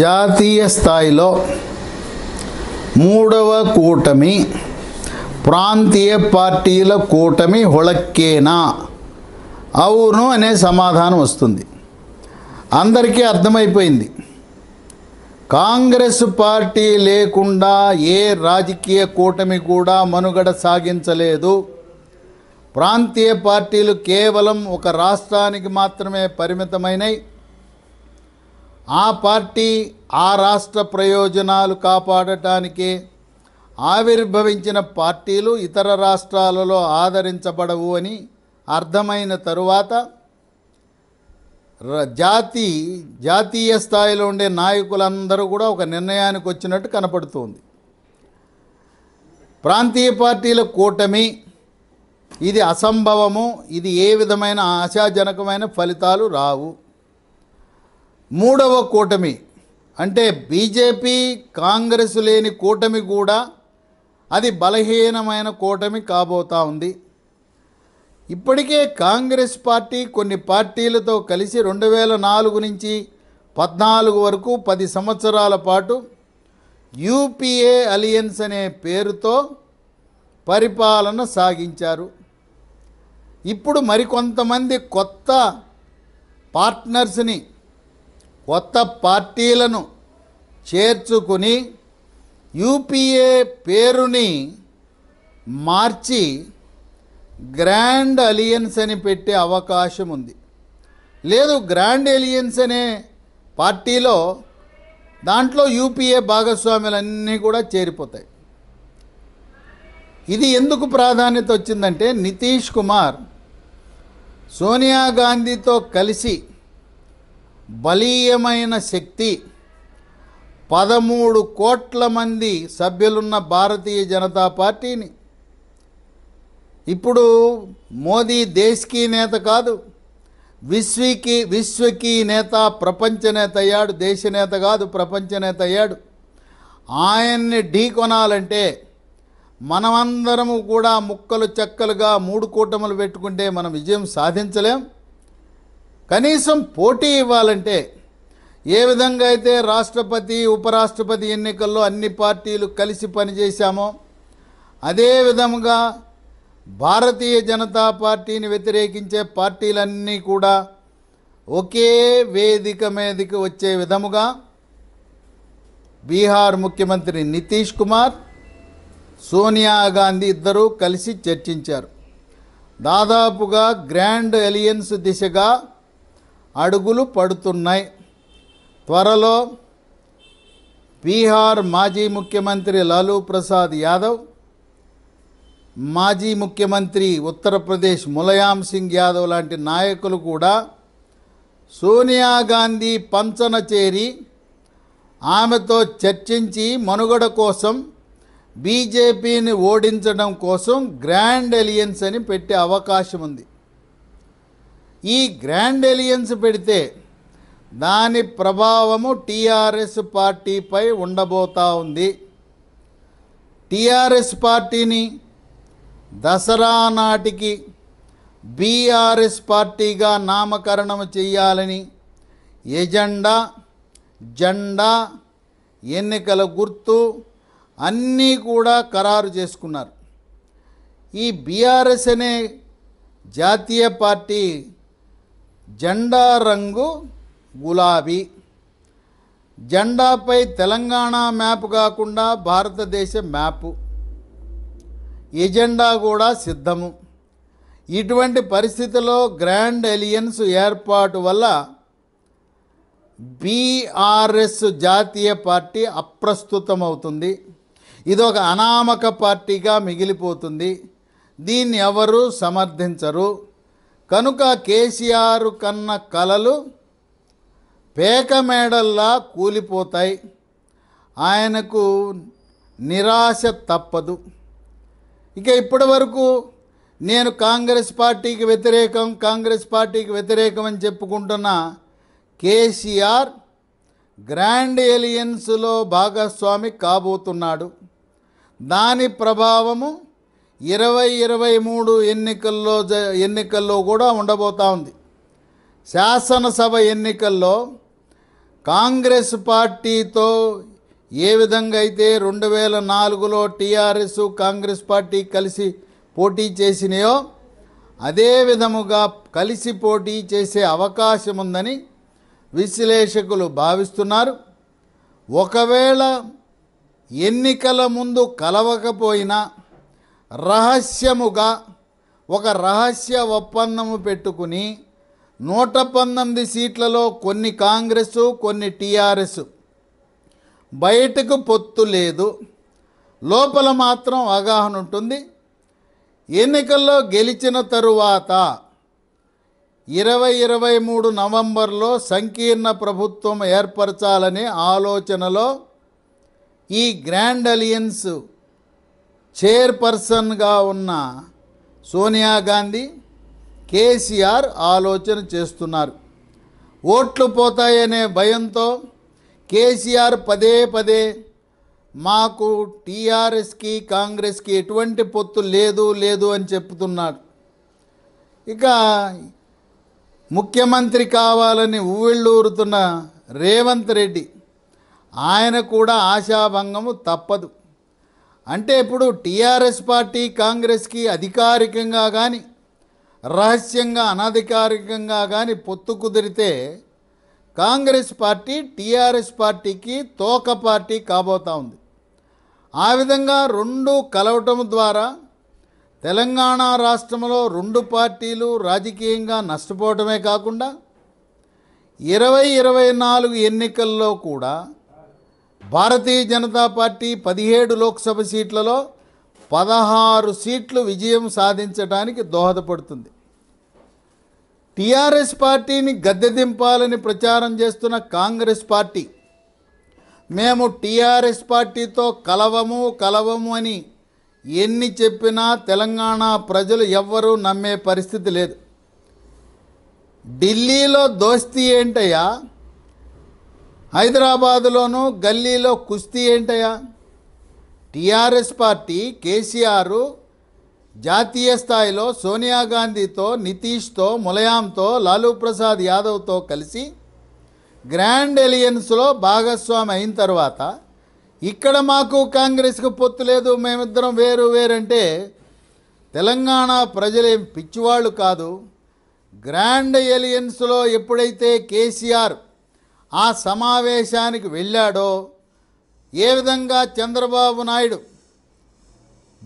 జాతీయ స్థాయిలో మూడవ కూటమి ప్రాంతీయ పార్టీల కూటమి హొళక్కేనా అవును అనే సమాధానం వస్తుంది అందరికీ అర్థమైపోయింది కాంగ్రెస్ పార్టీ లేకుండా ఏ రాజకీయ కూటమి కూడా మనుగడ సాగించలేదు ప్రాంతీయ పార్టీలు కేవలం ఒక రాష్ట్రానికి మాత్రమే పరిమితమైనవి ఆ పార్టీ ఆ రాష్ట్ర ప్రయోజనాలు కాపాడటానికే ఆవిర్భవించిన పార్టీలు ఇతర రాష్ట్రాలలో ఆదరించబడవు అని అర్థమైన తరువాత జాతి జాతీయ స్థాయిలో ఉండే నాయకులందరూ కూడా ఒక నిర్ణయానికి వచ్చినట్టు కనపడుతుంది ప్రాంతీయ పార్టీల కూటమి ఇది అసంభవము ఇది ఏ విధమైన ఆశాజనకమైన ఫలితాలు రావు మూడవ కూటమి అంటే బీజేపీ కాంగ్రెస్ లేని కూటమి కూడా అది బలహీనమైన కూటమి కాబోతా ఉంది ఇప్పటికే కాంగ్రెస్ పార్టీ కొన్ని పార్టీలతో కలిసి రెండు వేల నాలుగు నుంచి పద్నాలుగు వరకు పది సంవత్సరాల పాటు యూపీఏ అలియన్స్ అనే పేరుతో పరిపాలన సాగించారు ఇప్పుడు మరికొంతమంది కొత్త పార్ట్నర్స్ని కొత్త పార్టీలను చేర్చుకుని యూపీఏ పేరుని మార్చి గ్రాండ్ అలియన్స్ అని పెట్టే అవకాశం ఉంది లేదు గ్రాండ్ ఎలియన్స్ అనే పార్టీలో దాంట్లో యూపీఏ భాగస్వాములన్నీ కూడా చేరిపోతాయి ఇది ఎందుకు ప్రాధాన్యత వచ్చిందంటే నితీష్ కుమార్ సోనియా గాంధీతో కలిసి బలీయమైన శక్తి పదమూడు కోట్ల మంది సభ్యులున్న భారతీయ జనతా పార్టీని ఇప్పుడు మోదీ దేశకీ నేత కాదు విశ్వకి విశ్వకీ నేత ప్రపంచ నేత అయ్యాడు దేశ నేత కాదు ప్రపంచ నేత అయ్యాడు ఆయన్ని కొనాలంటే మనమందరము కూడా ముక్కలు చెక్కలుగా మూడు కూటములు పెట్టుకుంటే మనం విజయం సాధించలేం కనీసం పోటీ ఇవ్వాలంటే ఏ విధంగా అయితే రాష్ట్రపతి ఉపరాష్ట్రపతి ఎన్నికల్లో అన్ని పార్టీలు కలిసి పనిచేశామో అదే విధముగా భారతీయ జనతా పార్టీని వ్యతిరేకించే పార్టీలన్నీ కూడా ఒకే వేదిక మీదకి వచ్చే విధముగా బీహార్ ముఖ్యమంత్రి నితీష్ కుమార్ సోనియా గాంధీ ఇద్దరూ కలిసి చర్చించారు దాదాపుగా గ్రాండ్ అలియన్స్ దిశగా అడుగులు పడుతున్నాయి త్వరలో బీహార్ మాజీ ముఖ్యమంత్రి లాలూ ప్రసాద్ యాదవ్ మాజీ ముఖ్యమంత్రి ఉత్తరప్రదేశ్ ములయాం సింగ్ యాదవ్ లాంటి నాయకులు కూడా సోనియా గాంధీ పంచన చేరి ఆమెతో చర్చించి మనుగడ కోసం బీజేపీని ఓడించడం కోసం గ్రాండ్ ఎలియన్స్ అని పెట్టే అవకాశం ఉంది ఈ గ్రాండ్ ఎలియన్స్ పెడితే దాని ప్రభావము టీఆర్ఎస్ పార్టీపై ఉండబోతా ఉంది టీఆర్ఎస్ పార్టీని దసరా నాటికి బీఆర్ఎస్ పార్టీగా నామకరణం చేయాలని ఎజెండా జెండా ఎన్నికల గుర్తు అన్నీ కూడా ఖరారు చేసుకున్నారు ఈ బీఆర్ఎస్ అనే జాతీయ పార్టీ జెండా రంగు గులాబీ జెండాపై తెలంగాణ మ్యాప్ కాకుండా భారతదేశ మ్యాపు ఎజెండా కూడా సిద్ధము ఇటువంటి పరిస్థితిలో గ్రాండ్ ఎలియన్స్ ఏర్పాటు వల్ల బీఆర్ఎస్ జాతీయ పార్టీ అప్రస్తుతమవుతుంది ఇది ఒక అనామక పార్టీగా మిగిలిపోతుంది దీన్ని ఎవరు సమర్థించరు కనుక కేసీఆర్ కన్న కలలు పేక మేడల్లా కూలిపోతాయి ఆయనకు నిరాశ తప్పదు ఇక ఇప్పటి వరకు నేను కాంగ్రెస్ పార్టీకి వ్యతిరేకం కాంగ్రెస్ పార్టీకి వ్యతిరేకం అని చెప్పుకుంటున్న కేసీఆర్ గ్రాండ్ ఎలియన్స్లో భాగస్వామి కాబోతున్నాడు దాని ప్రభావము ఇరవై ఇరవై మూడు ఎన్నికల్లో జ ఎన్నికల్లో కూడా ఉండబోతా ఉంది శాసనసభ ఎన్నికల్లో కాంగ్రెస్ పార్టీతో ఏ విధంగా అయితే రెండు వేల నాలుగులో టీఆర్ఎస్ కాంగ్రెస్ పార్టీ కలిసి పోటీ చేసినాయో అదే విధముగా కలిసి పోటీ చేసే అవకాశం ఉందని విశ్లేషకులు భావిస్తున్నారు ఒకవేళ ఎన్నికల ముందు కలవకపోయినా రహస్యముగా ఒక రహస్య ఒప్పందము పెట్టుకుని నూట పంతొమ్మిది సీట్లలో కొన్ని కాంగ్రెస్ కొన్ని టీఆర్ఎస్ బయటకు పొత్తు లేదు లోపల మాత్రం అవగాహన ఉంటుంది ఎన్నికల్లో గెలిచిన తరువాత ఇరవై ఇరవై మూడు నవంబర్లో సంకీర్ణ ప్రభుత్వం ఏర్పరచాలనే ఆలోచనలో ఈ గ్రాండ్ అలియన్స్ చైర్పర్సన్గా ఉన్న సోనియా గాంధీ కేసీఆర్ ఆలోచన చేస్తున్నారు ఓట్లు పోతాయనే భయంతో కేసీఆర్ పదే పదే మాకు టీఆర్ఎస్కి కాంగ్రెస్కి ఎటువంటి పొత్తు లేదు లేదు అని చెప్తున్నారు ఇక ముఖ్యమంత్రి కావాలని ఊళ్ళూరుతున్న రేవంత్ రెడ్డి ఆయన కూడా ఆశాభంగము తప్పదు అంటే ఇప్పుడు టీఆర్ఎస్ పార్టీ కాంగ్రెస్కి అధికారికంగా కానీ రహస్యంగా అనధికారికంగా కానీ పొత్తు కుదిరితే కాంగ్రెస్ పార్టీ టీఆర్ఎస్ పార్టీకి తోక పార్టీ కాబోతా ఉంది ఆ విధంగా రెండు కలవటం ద్వారా తెలంగాణ రాష్ట్రంలో రెండు పార్టీలు రాజకీయంగా నష్టపోవటమే కాకుండా ఇరవై ఇరవై నాలుగు ఎన్నికల్లో కూడా భారతీయ జనతా పార్టీ పదిహేడు లోక్సభ సీట్లలో పదహారు సీట్లు విజయం సాధించడానికి దోహదపడుతుంది టీఆర్ఎస్ పార్టీని గద్దె దింపాలని ప్రచారం చేస్తున్న కాంగ్రెస్ పార్టీ మేము టీఆర్ఎస్ పార్టీతో కలవము కలవము అని ఎన్ని చెప్పినా తెలంగాణ ప్రజలు ఎవ్వరూ నమ్మే పరిస్థితి లేదు ఢిల్లీలో దోస్తీ ఏంటయ్యా హైదరాబాదులోను గల్లీలో కుస్తీ ఏంటయా టీఆర్ఎస్ పార్టీ కేసీఆర్ జాతీయ స్థాయిలో సోనియా గాంధీతో నితీష్తో ములయాంతో లాలూ ప్రసాద్ యాదవ్తో కలిసి గ్రాండ్ ఎలియన్స్లో భాగస్వామి అయిన తర్వాత ఇక్కడ మాకు కాంగ్రెస్కు పొత్తు లేదు మేమిద్దరం వేరు వేరంటే తెలంగాణ ప్రజలేం పిచ్చివాళ్ళు కాదు గ్రాండ్ ఎలియన్స్లో ఎప్పుడైతే కేసీఆర్ ఆ సమావేశానికి వెళ్ళాడో ఏ విధంగా చంద్రబాబు నాయుడు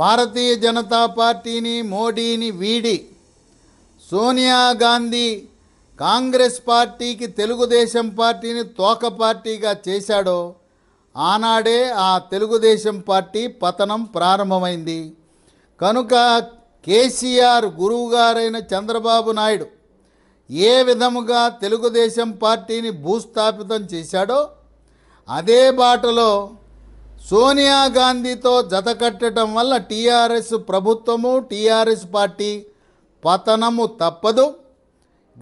భారతీయ జనతా పార్టీని మోడీని వీడి సోనియా గాంధీ కాంగ్రెస్ పార్టీకి తెలుగుదేశం పార్టీని తోక పార్టీగా చేశాడో ఆనాడే ఆ తెలుగుదేశం పార్టీ పతనం ప్రారంభమైంది కనుక కేసీఆర్ గురువుగారైన చంద్రబాబు నాయుడు ఏ విధముగా తెలుగుదేశం పార్టీని భూస్థాపితం చేశాడో అదే బాటలో సోనియా గాంధీతో కట్టడం వల్ల టీఆర్ఎస్ ప్రభుత్వము టీఆర్ఎస్ పార్టీ పతనము తప్పదు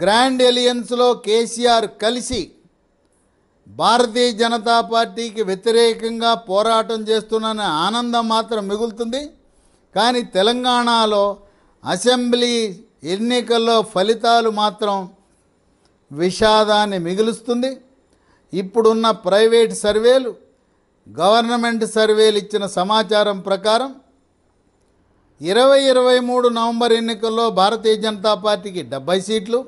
గ్రాండ్ ఎలియన్స్లో కేసీఆర్ కలిసి భారతీయ జనతా పార్టీకి వ్యతిరేకంగా పోరాటం చేస్తున్న ఆనందం మాత్రం మిగులుతుంది కానీ తెలంగాణలో అసెంబ్లీ ఎన్నికల్లో ఫలితాలు మాత్రం విషాదాన్ని మిగులుస్తుంది ఇప్పుడున్న ప్రైవేట్ సర్వేలు గవర్నమెంట్ సర్వేలు ఇచ్చిన సమాచారం ప్రకారం ఇరవై ఇరవై మూడు నవంబర్ ఎన్నికల్లో భారతీయ జనతా పార్టీకి డెబ్బై సీట్లు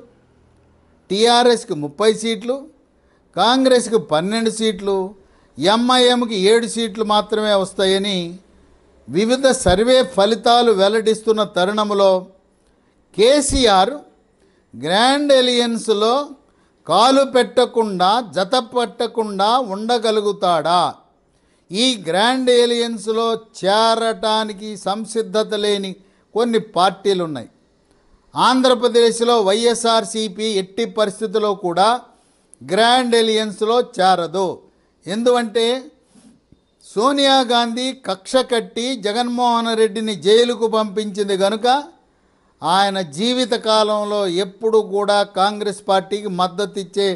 టీఆర్ఎస్కి ముప్పై సీట్లు కాంగ్రెస్కి పన్నెండు సీట్లు ఎంఐఎంకి ఏడు సీట్లు మాత్రమే వస్తాయని వివిధ సర్వే ఫలితాలు వెల్లడిస్తున్న తరుణంలో కేసీఆర్ గ్రాండ్ ఎలియన్స్లో కాలు పెట్టకుండా జత పట్టకుండా ఉండగలుగుతాడా ఈ గ్రాండ్ ఏలియన్స్లో చేరటానికి సంసిద్ధత లేని కొన్ని పార్టీలు ఉన్నాయి ఆంధ్రప్రదేశ్లో వైఎస్ఆర్సీపీ ఎట్టి పరిస్థితుల్లో కూడా గ్రాండ్ ఎలియన్స్లో చేరదు ఎందుకంటే సోనియా గాంధీ కక్ష కట్టి జగన్మోహన్ రెడ్డిని జైలుకు పంపించింది కనుక ఆయన జీవితకాలంలో ఎప్పుడు కూడా కాంగ్రెస్ పార్టీకి మద్దతు ఇచ్చే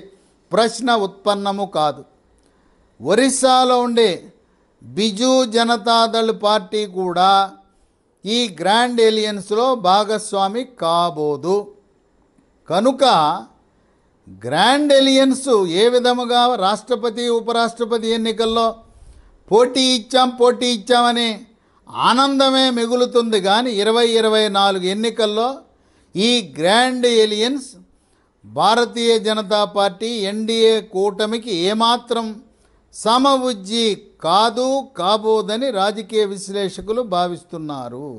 ప్రశ్న ఉత్పన్నము కాదు ఒరిస్సాలో ఉండే బిజు జనతాదళ్ పార్టీ కూడా ఈ గ్రాండ్ ఏలియన్స్లో భాగస్వామి కాబోదు కనుక గ్రాండ్ ఎలియన్స్ ఏ విధముగా రాష్ట్రపతి ఉపరాష్ట్రపతి ఎన్నికల్లో పోటీ ఇచ్చాం పోటీ ఇచ్చామని ఆనందమే మిగులుతుంది కానీ ఇరవై ఇరవై నాలుగు ఎన్నికల్లో ఈ grand alliance Bharatiya Janata Party NDA కూటమికి ఏమాత్రం సమవుజ్జి కాదు కాబోదని రాజకీయ విశ్లేషకులు భావిస్తున్నారు